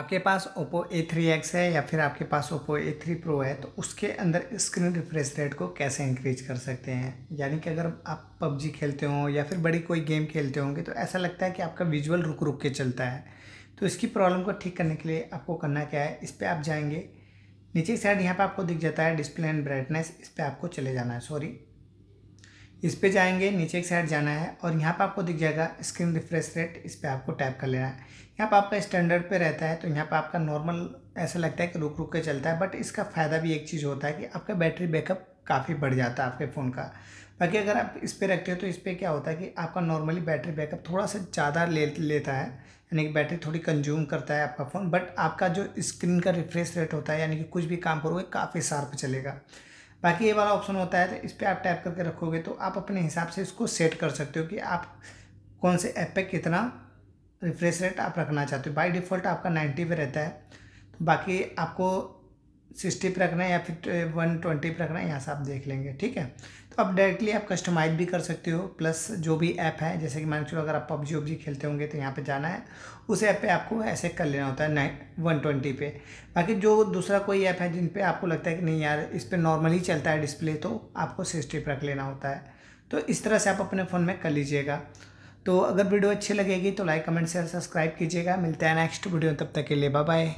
आपके पास Oppo A three X है या फिर आपके पास ओप्पो ए थ्री प्रो है तो उसके अंदर स्क्रीन रिफ्रेश रेट को कैसे इंक्रीज कर सकते हैं यानी कि अगर आप पबजी खेलते हो या फिर बड़ी कोई गेम खेलते होंगे तो ऐसा लगता है कि आपका विजुअल रुक रुक के चलता है तो इसकी प्रॉब्लम को ठीक करने के लिए आपको करना क्या है इस पर आप जाएंगे नीचे की साइड यहाँ पर आपको दिख जाता है डिस्प्ले एंड ब्राइटनेस इस पर आपको चले जाना है सॉरी इस पर जाएंगे नीचे एक साइड जाना है और यहाँ पर आपको दिख जाएगा स्क्रीन रिफ्रेश रेट इस पर आपको टैप कर लेना है यहाँ पर आपका स्टैंडर्ड पे रहता है तो यहाँ पर आपका नॉर्मल ऐसा लगता है कि रुक रुक के चलता है बट इसका फ़ायदा भी एक चीज़ होता है कि आपका बैटरी बैकअप काफ़ी बढ़ जाता है आपके फ़ोन का बाकी अगर आप इस पर रखते हो तो इस पर क्या होता है कि आपका नॉर्मली बैटरी बैकअप थोड़ा सा ज़्यादा ले लेता है यानी कि बैटरी थोड़ी कंज्यूम करता है आपका फ़ोन बट आपका जो स्क्रीन का रिफ्रेश रेट होता है यानी कि कुछ भी काम करोगे काफ़ी शार्प चलेगा बाकी ये वाला ऑप्शन होता है तो इस पर आप टैप करके रखोगे तो आप अपने हिसाब से इसको सेट कर सकते हो कि आप कौन से ऐप पे कितना रिफ्रेश रेट आप रखना चाहते हो बाय डिफ़ॉल्ट आपका नाइन्टी पे रहता है तो बाकी आपको सिक्सटी पर रखना है या फिर वन ट्वेंटी पर रखना है यहाँ से आप देख लेंगे ठीक है तो आप डायरेक्टली आप कस्टमाइज भी कर सकते हो प्लस जो भी ऐप है जैसे कि मान चलो अगर आप पबजी वबजी खेलते होंगे तो यहाँ पे जाना है उस ऐप पे आपको ऐसे कर लेना होता है नाइन वन ट्वेंटी पे बाकी जो दूसरा कोई ऐप है जिन पर आपको लगता है कि नहीं यार इस पर ही चलता है डिस्प्ले तो आपको सिक्सटी पर रख लेना होता है तो इस तरह से आप अपने फ़ोन में कर लीजिएगा तो अगर वीडियो अच्छी लगेगी तो लाइक कमेंट शेयर सब्सक्राइब कीजिएगा मिलते हैं नेक्स्ट वीडियो तब तक के लिए बाय बाय